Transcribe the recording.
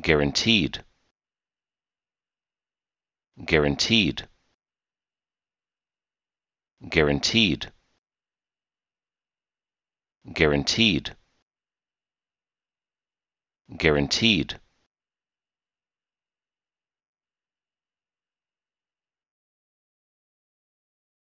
guaranteed guaranteed guaranteed guaranteed guaranteed